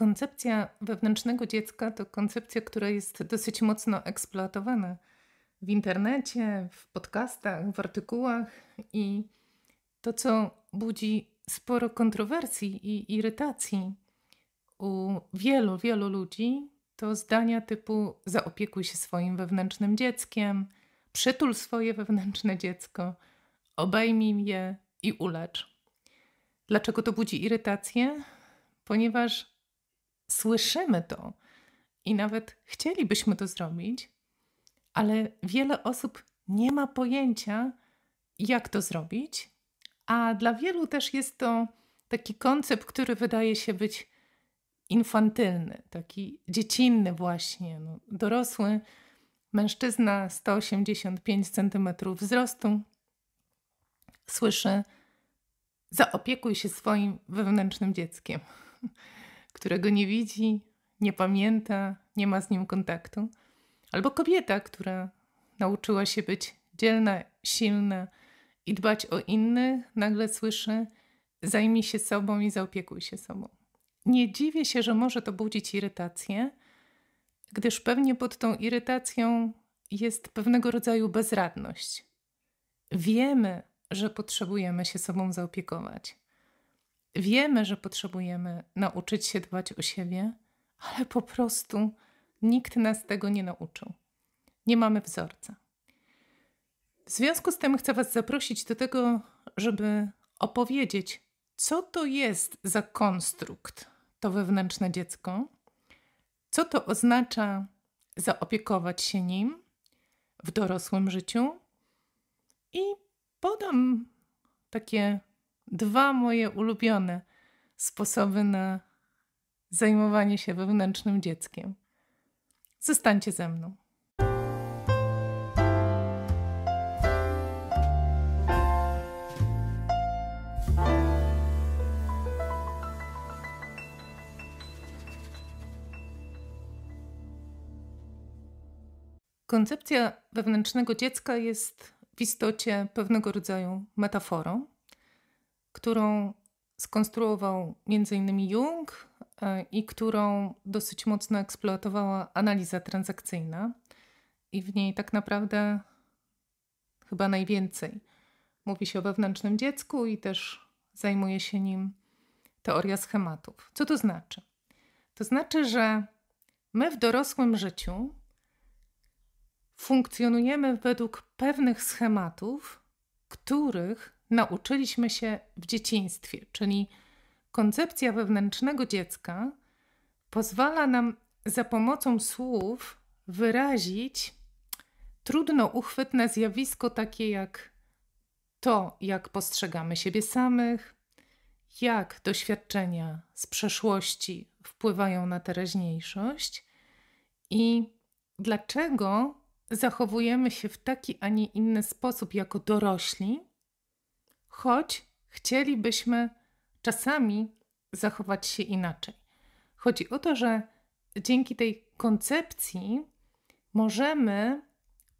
Koncepcja wewnętrznego dziecka to koncepcja, która jest dosyć mocno eksploatowana w internecie, w podcastach, w artykułach i to, co budzi sporo kontrowersji i irytacji u wielu, wielu ludzi, to zdania typu zaopiekuj się swoim wewnętrznym dzieckiem, przytul swoje wewnętrzne dziecko, obejmij je i ulecz. Dlaczego to budzi irytację? Ponieważ słyszymy to i nawet chcielibyśmy to zrobić, ale wiele osób nie ma pojęcia, jak to zrobić, a dla wielu też jest to taki koncept, który wydaje się być infantylny, taki dziecinny właśnie. No, dorosły mężczyzna 185 cm wzrostu słyszy: Zaopiekuj się swoim wewnętrznym dzieckiem którego nie widzi, nie pamięta, nie ma z nim kontaktu, albo kobieta, która nauczyła się być dzielna, silna i dbać o innych, nagle słyszy: zajmij się sobą i zaopiekuj się sobą. Nie dziwię się, że może to budzić irytację, gdyż pewnie pod tą irytacją jest pewnego rodzaju bezradność. Wiemy, że potrzebujemy się sobą zaopiekować. Wiemy, że potrzebujemy nauczyć się dbać o siebie, ale po prostu nikt nas tego nie nauczył. Nie mamy wzorca. W związku z tym chcę Was zaprosić do tego, żeby opowiedzieć, co to jest za konstrukt to wewnętrzne dziecko, co to oznacza zaopiekować się nim w dorosłym życiu i podam takie dwa moje ulubione sposoby na zajmowanie się wewnętrznym dzieckiem. Zostańcie ze mną. Koncepcja wewnętrznego dziecka jest w istocie pewnego rodzaju metaforą, którą skonstruował m.in. Jung e, i którą dosyć mocno eksploatowała analiza transakcyjna. I w niej tak naprawdę chyba najwięcej mówi się o wewnętrznym dziecku i też zajmuje się nim teoria schematów. Co to znaczy? To znaczy, że my w dorosłym życiu funkcjonujemy według pewnych schematów, których nauczyliśmy się w dzieciństwie, czyli koncepcja wewnętrznego dziecka pozwala nam za pomocą słów wyrazić trudno uchwytne zjawisko takie jak to, jak postrzegamy siebie samych, jak doświadczenia z przeszłości wpływają na teraźniejszość i dlaczego zachowujemy się w taki, a nie inny sposób jako dorośli, choć chcielibyśmy czasami zachować się inaczej. Chodzi o to, że dzięki tej koncepcji możemy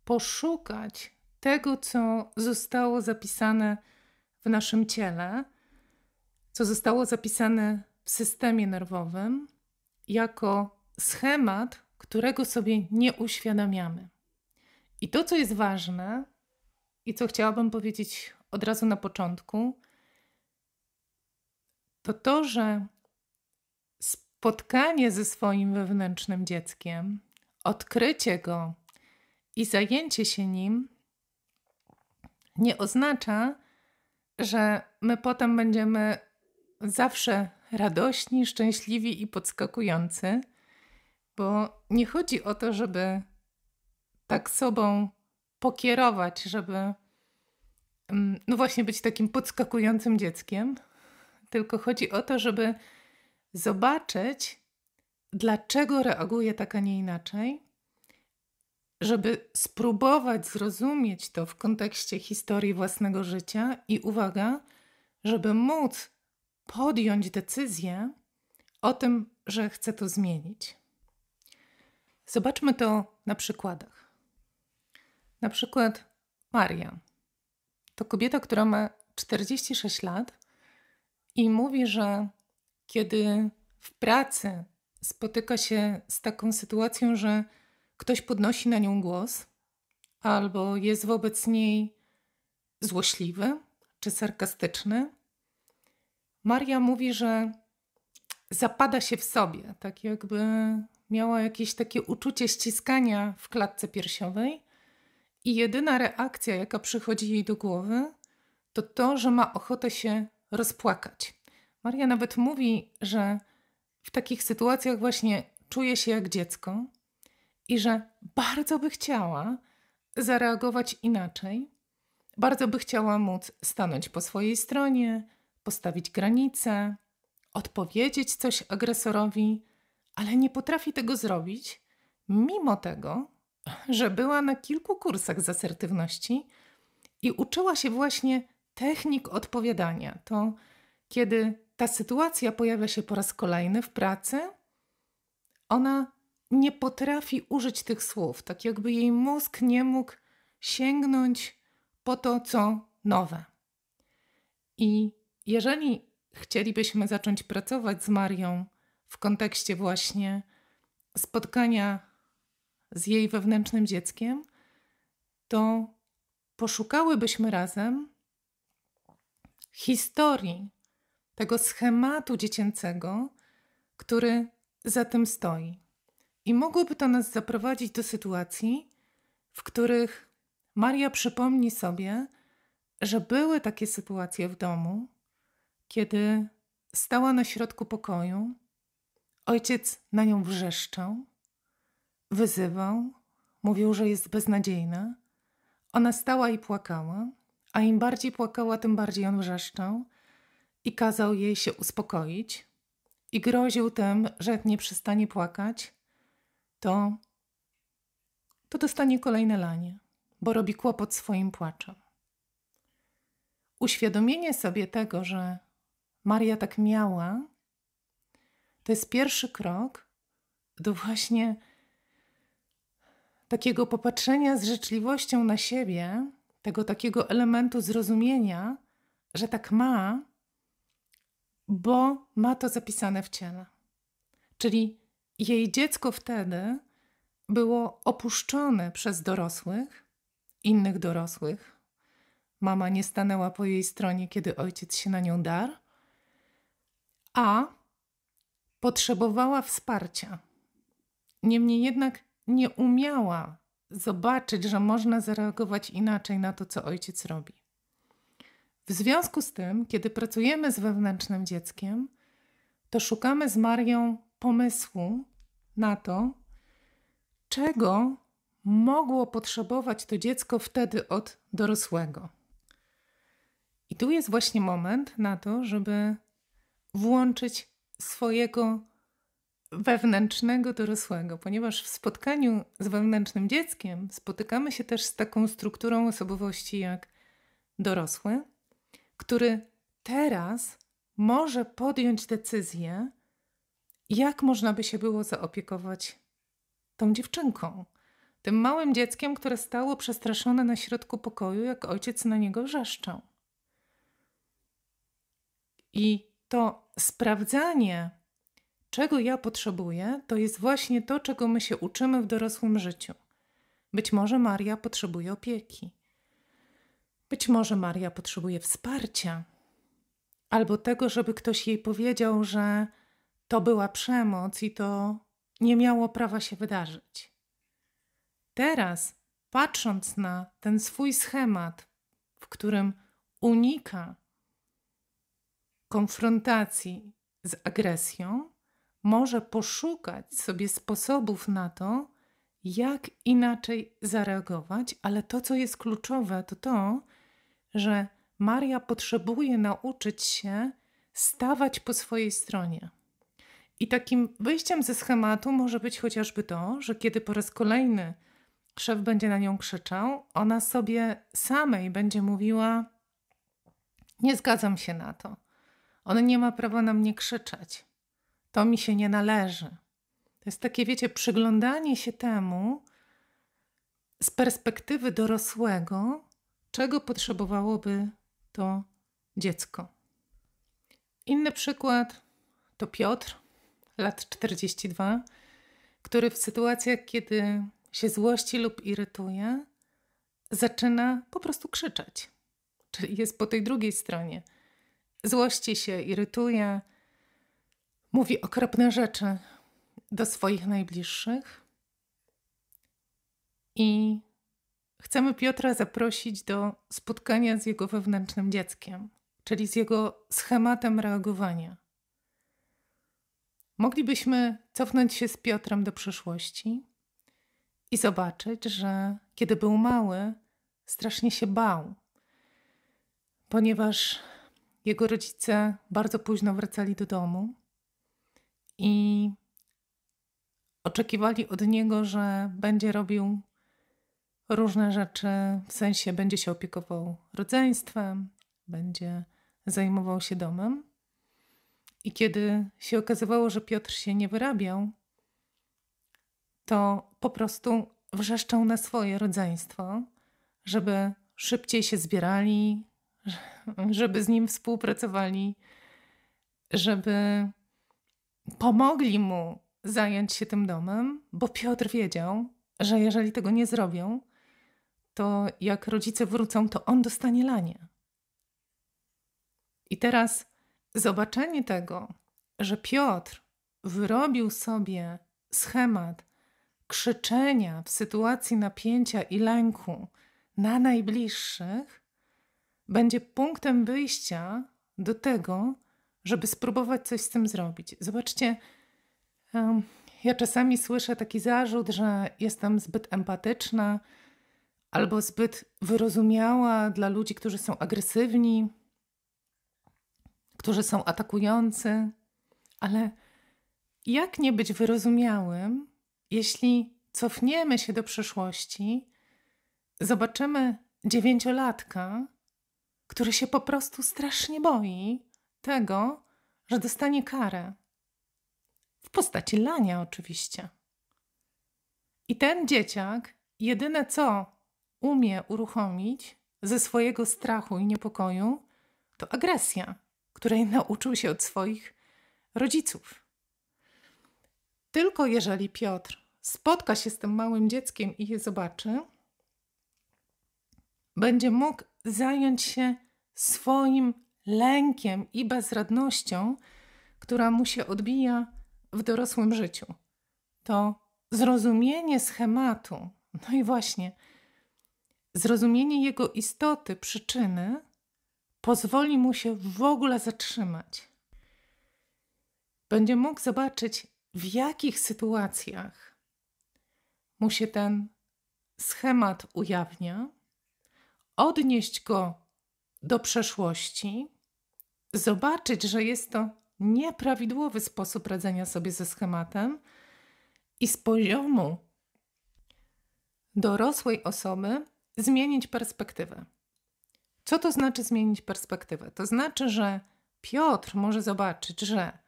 poszukać tego, co zostało zapisane w naszym ciele, co zostało zapisane w systemie nerwowym, jako schemat, którego sobie nie uświadamiamy. I to, co jest ważne i co chciałabym powiedzieć od razu na początku, to to, że spotkanie ze swoim wewnętrznym dzieckiem, odkrycie go i zajęcie się nim nie oznacza, że my potem będziemy zawsze radośni, szczęśliwi i podskakujący, bo nie chodzi o to, żeby tak sobą pokierować, żeby Mm, no właśnie być takim podskakującym dzieckiem, tylko chodzi o to, żeby zobaczyć, dlaczego reaguje tak, a nie inaczej, żeby spróbować zrozumieć to w kontekście historii własnego życia i uwaga, żeby móc podjąć decyzję o tym, że chce to zmienić. Zobaczmy to na przykładach. Na przykład Maria to kobieta, która ma 46 lat i mówi, że kiedy w pracy spotyka się z taką sytuacją, że ktoś podnosi na nią głos albo jest wobec niej złośliwy czy sarkastyczny, Maria mówi, że zapada się w sobie, tak jakby miała jakieś takie uczucie ściskania w klatce piersiowej i jedyna reakcja, jaka przychodzi jej do głowy, to to, że ma ochotę się rozpłakać. Maria nawet mówi, że w takich sytuacjach właśnie czuje się jak dziecko i że bardzo by chciała zareagować inaczej. Bardzo by chciała móc stanąć po swojej stronie, postawić granice, odpowiedzieć coś agresorowi, ale nie potrafi tego zrobić, mimo tego, że była na kilku kursach z asertywności i uczyła się właśnie technik odpowiadania. To kiedy ta sytuacja pojawia się po raz kolejny w pracy, ona nie potrafi użyć tych słów, tak jakby jej mózg nie mógł sięgnąć po to, co nowe. I jeżeli chcielibyśmy zacząć pracować z Marią w kontekście właśnie spotkania z jej wewnętrznym dzieckiem, to poszukałybyśmy razem historii tego schematu dziecięcego, który za tym stoi. I mogłoby to nas zaprowadzić do sytuacji, w których Maria przypomni sobie, że były takie sytuacje w domu, kiedy stała na środku pokoju, ojciec na nią wrzeszczał, Wyzywał, mówił, że jest beznadziejna. Ona stała i płakała, a im bardziej płakała, tym bardziej on wrzeszczał i kazał jej się uspokoić i groził tym, że jak nie przestanie płakać, to, to dostanie kolejne lanie, bo robi kłopot swoim płaczem. Uświadomienie sobie tego, że Maria tak miała, to jest pierwszy krok do właśnie takiego popatrzenia z życzliwością na siebie, tego takiego elementu zrozumienia, że tak ma, bo ma to zapisane w ciele. Czyli jej dziecko wtedy było opuszczone przez dorosłych, innych dorosłych. Mama nie stanęła po jej stronie, kiedy ojciec się na nią darł, a potrzebowała wsparcia. Niemniej jednak nie umiała zobaczyć, że można zareagować inaczej na to, co ojciec robi. W związku z tym, kiedy pracujemy z wewnętrznym dzieckiem, to szukamy z Marią pomysłu na to, czego mogło potrzebować to dziecko wtedy od dorosłego. I tu jest właśnie moment na to, żeby włączyć swojego wewnętrznego dorosłego, ponieważ w spotkaniu z wewnętrznym dzieckiem spotykamy się też z taką strukturą osobowości jak dorosły, który teraz może podjąć decyzję, jak można by się było zaopiekować tą dziewczynką, tym małym dzieckiem, które stało przestraszone na środku pokoju, jak ojciec na niego wrzeszczał. I to sprawdzanie czego ja potrzebuję, to jest właśnie to, czego my się uczymy w dorosłym życiu. Być może Maria potrzebuje opieki. Być może Maria potrzebuje wsparcia, albo tego, żeby ktoś jej powiedział, że to była przemoc i to nie miało prawa się wydarzyć. Teraz, patrząc na ten swój schemat, w którym unika konfrontacji z agresją, może poszukać sobie sposobów na to, jak inaczej zareagować, ale to, co jest kluczowe, to to, że Maria potrzebuje nauczyć się stawać po swojej stronie. I takim wyjściem ze schematu może być chociażby to, że kiedy po raz kolejny szef będzie na nią krzyczał, ona sobie samej będzie mówiła: Nie zgadzam się na to. On nie ma prawa na mnie krzyczeć to mi się nie należy. To jest takie, wiecie, przyglądanie się temu z perspektywy dorosłego, czego potrzebowałoby to dziecko. Inny przykład to Piotr, lat 42, który w sytuacjach, kiedy się złości lub irytuje, zaczyna po prostu krzyczeć. Czyli jest po tej drugiej stronie. Złości się, irytuje, mówi okropne rzeczy do swoich najbliższych. I chcemy Piotra zaprosić do spotkania z jego wewnętrznym dzieckiem, czyli z jego schematem reagowania. Moglibyśmy cofnąć się z Piotrem do przeszłości i zobaczyć, że kiedy był mały, strasznie się bał, ponieważ jego rodzice bardzo późno wracali do domu i oczekiwali od niego, że będzie robił różne rzeczy, w sensie będzie się opiekował rodzeństwem, będzie zajmował się domem. I kiedy się okazywało, że Piotr się nie wyrabiał, to po prostu wrzeszczał na swoje rodzeństwo, żeby szybciej się zbierali, żeby z nim współpracowali, żeby pomogli mu zająć się tym domem, bo Piotr wiedział, że jeżeli tego nie zrobią, to jak rodzice wrócą, to on dostanie lanie. I teraz zobaczenie tego, że Piotr wyrobił sobie schemat krzyczenia w sytuacji napięcia i lęku na najbliższych, będzie punktem wyjścia do tego, żeby spróbować coś z tym zrobić. Zobaczcie, um, ja czasami słyszę taki zarzut, że jestem zbyt empatyczna albo zbyt wyrozumiała dla ludzi, którzy są agresywni, którzy są atakujący, ale jak nie być wyrozumiałym, jeśli cofniemy się do przeszłości, zobaczymy dziewięciolatka, który się po prostu strasznie boi tego, że dostanie karę. W postaci lania, oczywiście. I ten dzieciak jedyne co umie uruchomić ze swojego strachu i niepokoju, to agresja, której nauczył się od swoich rodziców. Tylko jeżeli Piotr spotka się z tym małym dzieckiem i je zobaczy, będzie mógł zająć się swoim lękiem i bezradnością, która mu się odbija w dorosłym życiu. To zrozumienie schematu, no i właśnie zrozumienie jego istoty, przyczyny, pozwoli mu się w ogóle zatrzymać. Będzie mógł zobaczyć, w jakich sytuacjach mu się ten schemat ujawnia, odnieść go do przeszłości, zobaczyć, że jest to nieprawidłowy sposób radzenia sobie ze schematem i z poziomu dorosłej osoby zmienić perspektywę. Co to znaczy zmienić perspektywę? To znaczy, że Piotr może zobaczyć, że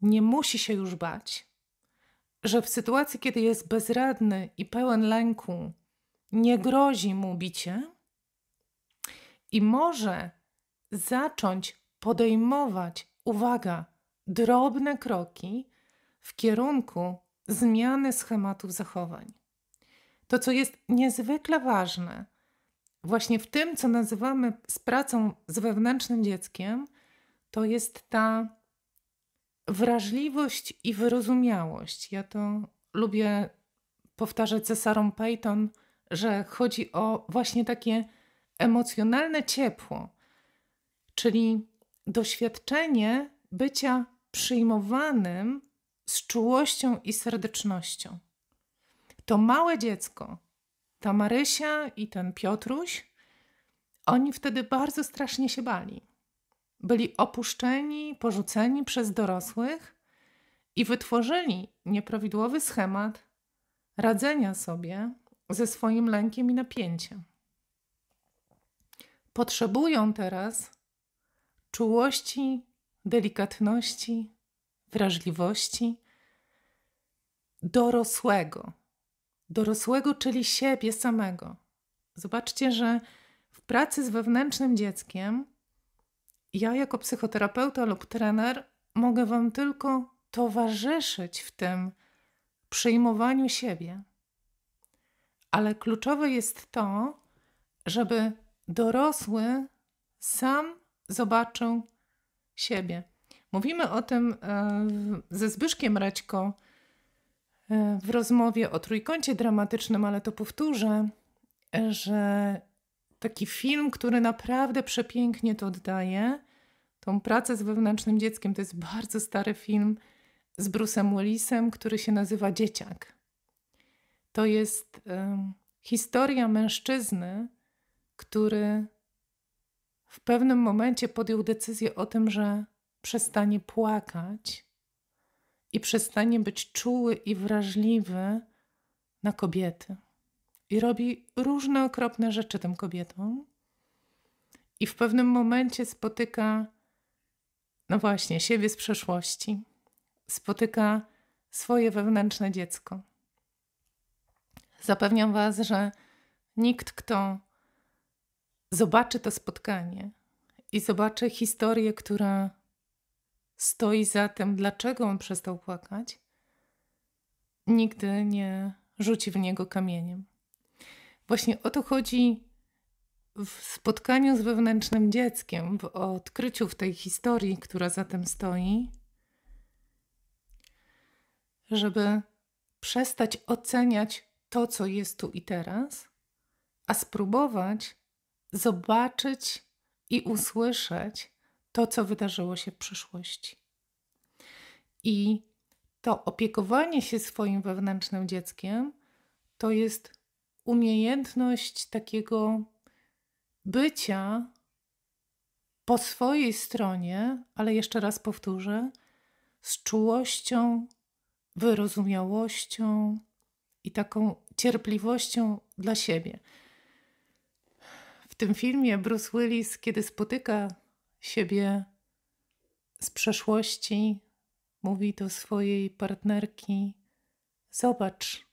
nie musi się już bać, że w sytuacji, kiedy jest bezradny i pełen lęku, nie grozi mu bicie i może zacząć podejmować, uwaga, drobne kroki w kierunku zmiany schematów zachowań. To, co jest niezwykle ważne, właśnie w tym, co nazywamy z pracą z wewnętrznym dzieckiem, to jest ta wrażliwość i wyrozumiałość. Ja to lubię powtarzać ze Sarą Payton, że chodzi o właśnie takie emocjonalne ciepło, czyli doświadczenie bycia przyjmowanym z czułością i serdecznością. To małe dziecko, ta Marysia i ten Piotruś, oni wtedy bardzo strasznie się bali. Byli opuszczeni, porzuceni przez dorosłych i wytworzyli nieprawidłowy schemat radzenia sobie ze swoim lękiem i napięciem. Potrzebują teraz czułości, delikatności, wrażliwości dorosłego. Dorosłego, czyli siebie samego. Zobaczcie, że w pracy z wewnętrznym dzieckiem ja jako psychoterapeuta lub trener mogę Wam tylko towarzyszyć w tym przyjmowaniu siebie. Ale kluczowe jest to, żeby dorosły sam zobaczą siebie. Mówimy o tym e, ze Zbyszkiem Raćko e, w rozmowie o trójkącie dramatycznym, ale to powtórzę, e, że taki film, który naprawdę przepięknie to oddaje, tą pracę z wewnętrznym dzieckiem, to jest bardzo stary film z Bruce'em Willisem, który się nazywa Dzieciak. To jest historia mężczyzny, który w pewnym momencie podjął decyzję o tym, że przestanie płakać i przestanie być czuły i wrażliwy na kobiety. I robi różne okropne rzeczy tym kobietom. I w pewnym momencie spotyka, no właśnie, siebie z przeszłości. Spotyka swoje wewnętrzne dziecko. Zapewniam Was, że nikt, kto zobaczy to spotkanie i zobaczy historię, która stoi za tym, dlaczego on przestał płakać, nigdy nie rzuci w niego kamieniem. Właśnie o to chodzi w spotkaniu z wewnętrznym dzieckiem, w odkryciu w tej historii, która za tym stoi, żeby przestać oceniać to, co jest tu i teraz, a spróbować zobaczyć i usłyszeć to, co wydarzyło się w przyszłości. I to opiekowanie się swoim wewnętrznym dzieckiem to jest umiejętność takiego bycia po swojej stronie, ale jeszcze raz powtórzę, z czułością, wyrozumiałością i taką cierpliwością dla siebie. W tym filmie Bruce Willis, kiedy spotyka siebie z przeszłości, mówi do swojej partnerki: Zobacz,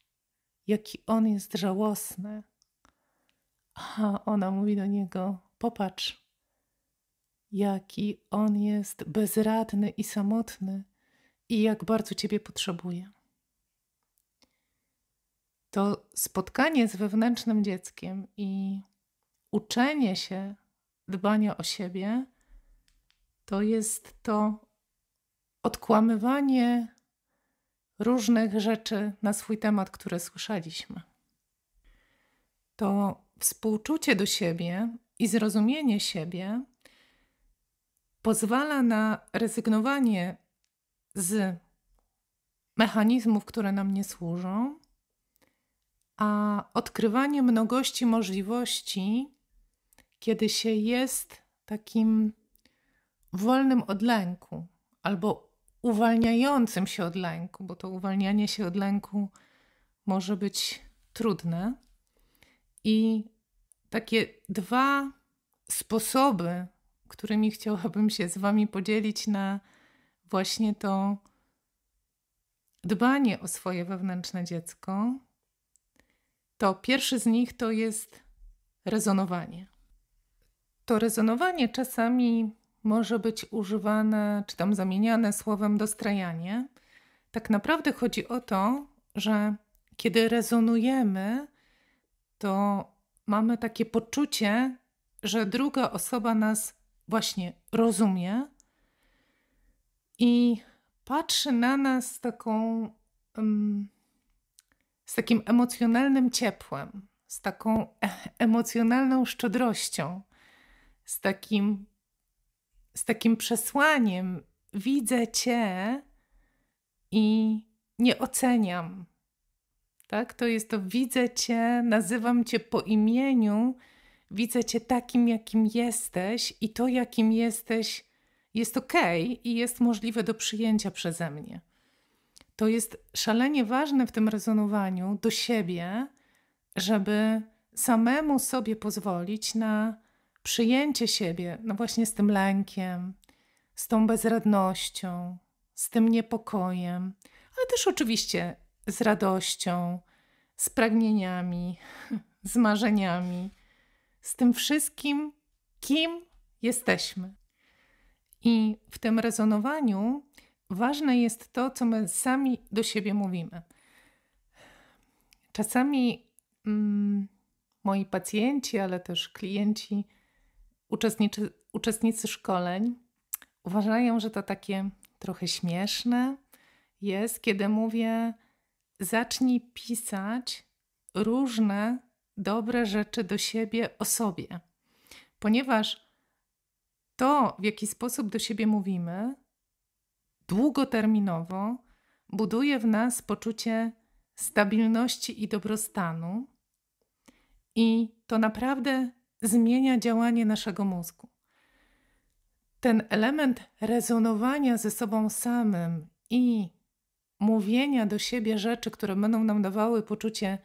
jaki on jest żałosny. A ona mówi do niego: Popatrz, jaki on jest bezradny i samotny, i jak bardzo ciebie potrzebuje. To spotkanie z wewnętrznym dzieckiem i uczenie się dbania o siebie to jest to odkłamywanie różnych rzeczy na swój temat, które słyszeliśmy. To współczucie do siebie i zrozumienie siebie pozwala na rezygnowanie z mechanizmów, które nam nie służą, a odkrywanie mnogości możliwości kiedy się jest takim wolnym od lęku albo uwalniającym się od lęku, bo to uwalnianie się od lęku może być trudne. I takie dwa sposoby, którymi chciałabym się z Wami podzielić na właśnie to dbanie o swoje wewnętrzne dziecko, to pierwszy z nich to jest rezonowanie to rezonowanie czasami może być używane czy tam zamieniane słowem dostrajanie. Tak naprawdę chodzi o to, że kiedy rezonujemy, to mamy takie poczucie, że druga osoba nas właśnie rozumie i patrzy na nas z taką. z takim emocjonalnym ciepłem, z taką e, emocjonalną szczodrością z takim, z takim przesłaniem: widzę cię i nie oceniam. Tak? To jest to widzę cię, nazywam cię po imieniu, widzę cię takim, jakim jesteś, i to, jakim jesteś, jest ok i jest możliwe do przyjęcia przeze mnie. To jest szalenie ważne w tym rezonowaniu do siebie, żeby samemu sobie pozwolić na przyjęcie siebie, no właśnie z tym lękiem, z tą bezradnością, z tym niepokojem, ale też oczywiście z radością, z pragnieniami, z marzeniami, z tym wszystkim, kim jesteśmy. I w tym rezonowaniu ważne jest to, co my sami do siebie mówimy. Czasami mm, moi pacjenci, ale też klienci uczestniczy, uczestnicy szkoleń uważają, że to takie trochę śmieszne jest, kiedy mówię: zacznij pisać różne dobre rzeczy do siebie o sobie, ponieważ to, w jaki sposób do siebie mówimy, długoterminowo buduje w nas poczucie stabilności i dobrostanu. I to naprawdę zmienia działanie naszego mózgu. Ten element rezonowania ze sobą samym i mówienia do siebie rzeczy, które będą nam dawały poczucie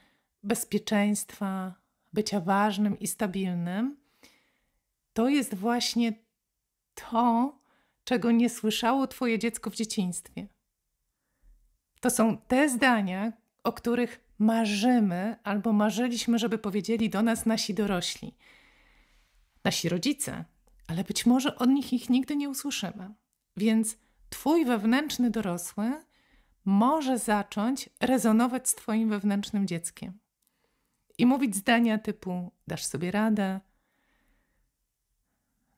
bezpieczeństwa, bycia ważnym i stabilnym, to jest właśnie to, czego nie słyszało Twoje dziecko w dzieciństwie. To są te zdania, o których marzymy albo marzyliśmy, żeby powiedzieli do nas nasi dorośli nasi rodzice, ale być może od nich ich nigdy nie usłyszymy. Więc Twój wewnętrzny dorosły może zacząć rezonować z Twoim wewnętrznym dzieckiem i mówić zdania typu: Dasz sobie radę,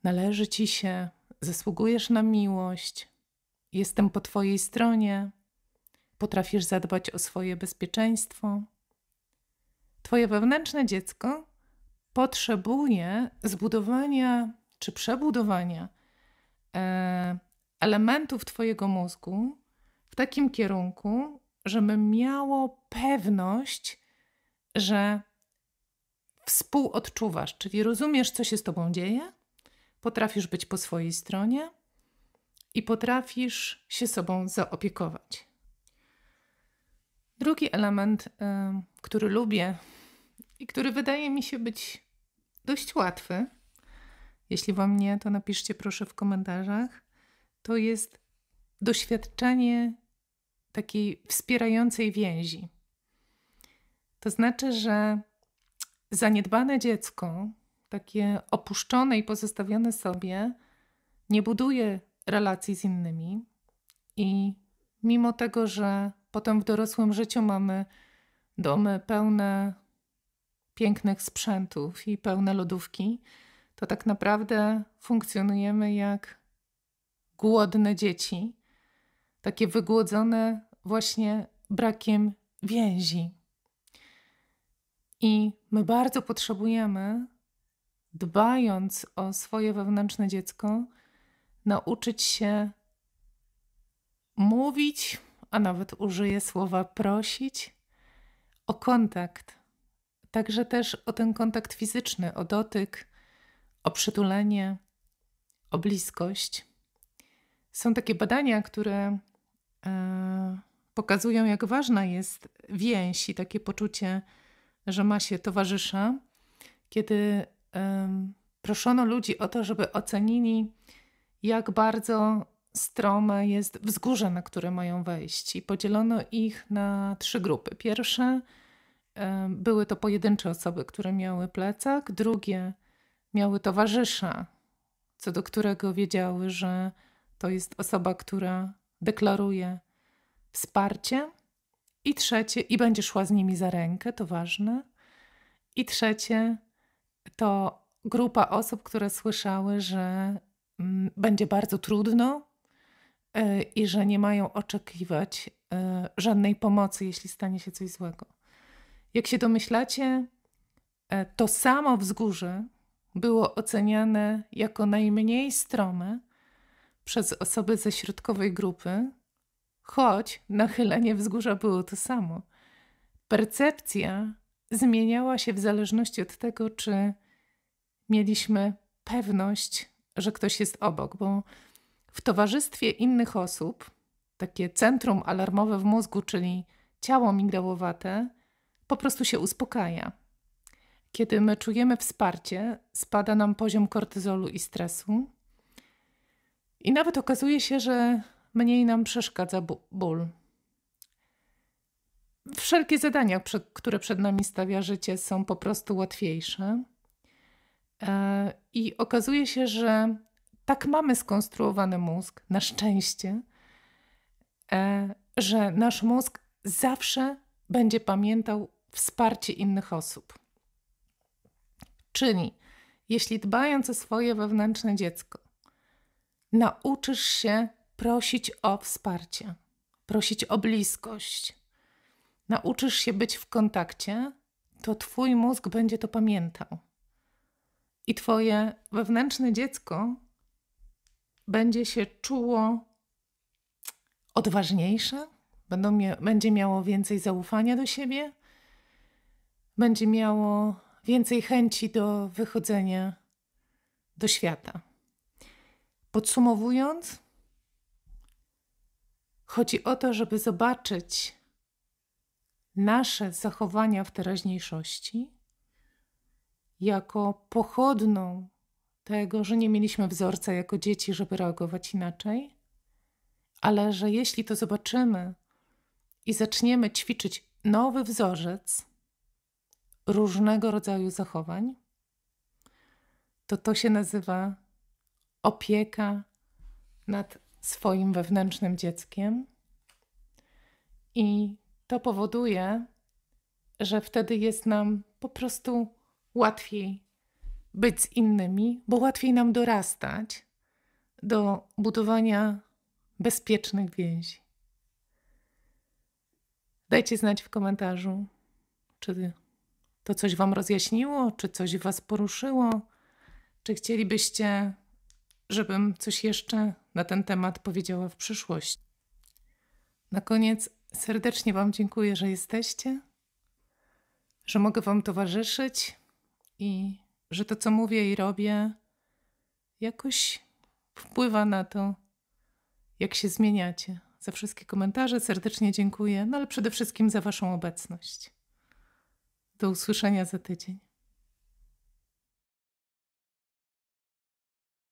należy Ci się, zasługujesz na miłość, jestem po Twojej stronie, potrafisz zadbać o swoje bezpieczeństwo. Twoje wewnętrzne dziecko potrzebuje zbudowania czy przebudowania e, elementów Twojego mózgu w takim kierunku, żeby miało pewność, że współodczuwasz, czyli rozumiesz, co się z Tobą dzieje, potrafisz być po swojej stronie i potrafisz się sobą zaopiekować. Drugi element, e, który lubię i który wydaje mi się być dość łatwy. Jeśli Wam nie, to napiszcie proszę w komentarzach. To jest doświadczenie takiej wspierającej więzi. To znaczy, że zaniedbane dziecko, takie opuszczone i pozostawione sobie, nie buduje relacji z innymi i mimo tego, że potem w dorosłym życiu mamy domy pełne pięknych sprzętów i pełne lodówki, to tak naprawdę funkcjonujemy jak głodne dzieci, takie wygłodzone właśnie brakiem więzi. I my bardzo potrzebujemy, dbając o swoje wewnętrzne dziecko, nauczyć się mówić, a nawet użyję słowa prosić o kontakt Także też o ten kontakt fizyczny, o dotyk, o przytulenie, o bliskość. Są takie badania, które e, pokazują, jak ważna jest więź i takie poczucie, że ma się towarzysza, kiedy e, proszono ludzi o to, żeby ocenili, jak bardzo strome jest wzgórze, na które mają wejść. I podzielono ich na trzy grupy. Pierwsze były to pojedyncze osoby, które miały plecak, drugie miały towarzysza, co do którego wiedziały, że to jest osoba, która deklaruje wsparcie, i trzecie, i będzie szła z nimi za rękę, to ważne, i trzecie, to grupa osób, które słyszały, że mm, będzie bardzo trudno e, i że nie mają oczekiwać e, żadnej pomocy, jeśli stanie się coś złego. Jak się domyślacie, e, to samo wzgórze było oceniane jako najmniej strome przez osoby ze środkowej grupy, choć nachylenie wzgórza było to samo. Percepcja zmieniała się w zależności od tego, czy mieliśmy pewność, że ktoś jest obok, bo w towarzystwie innych osób, takie centrum alarmowe w mózgu, czyli ciało migdałowate, po prostu się uspokaja. Kiedy my czujemy wsparcie, spada nam poziom kortyzolu i stresu. I nawet okazuje się, że mniej nam przeszkadza ból. Wszelkie zadania, które przed nami stawia życie, są po prostu łatwiejsze. E, I okazuje się, że tak mamy skonstruowany mózg, na szczęście, e, że nasz mózg zawsze będzie pamiętał wsparcie innych osób. Czyli jeśli dbając o swoje wewnętrzne dziecko, nauczysz się prosić o wsparcie, prosić o bliskość, nauczysz się być w kontakcie, to Twój mózg będzie to pamiętał. I Twoje wewnętrzne dziecko będzie się czuło odważniejsze, będą, będzie miało więcej zaufania do siebie, będzie miało więcej chęci do wychodzenia do świata. Podsumowując, chodzi o to, żeby zobaczyć nasze zachowania w teraźniejszości jako pochodną tego, że nie mieliśmy wzorca jako dzieci, żeby reagować inaczej, ale że jeśli to zobaczymy i zaczniemy ćwiczyć nowy wzorzec, różnego rodzaju zachowań, to to się nazywa opieka nad swoim wewnętrznym dzieckiem. I to powoduje, że wtedy jest nam po prostu łatwiej być z innymi, bo łatwiej nam dorastać do budowania bezpiecznych więzi. Dajcie znać w komentarzu, czy to coś Wam rozjaśniło? Czy coś Was poruszyło? Czy chcielibyście, żebym coś jeszcze na ten temat powiedziała w przyszłości? Na koniec serdecznie Wam dziękuję, że jesteście, że mogę Wam towarzyszyć i że to, co mówię i robię, jakoś wpływa na to, jak się zmieniacie. Za wszystkie komentarze serdecznie dziękuję, no ale przede wszystkim za Waszą obecność. Do usłyszenia za tydzień.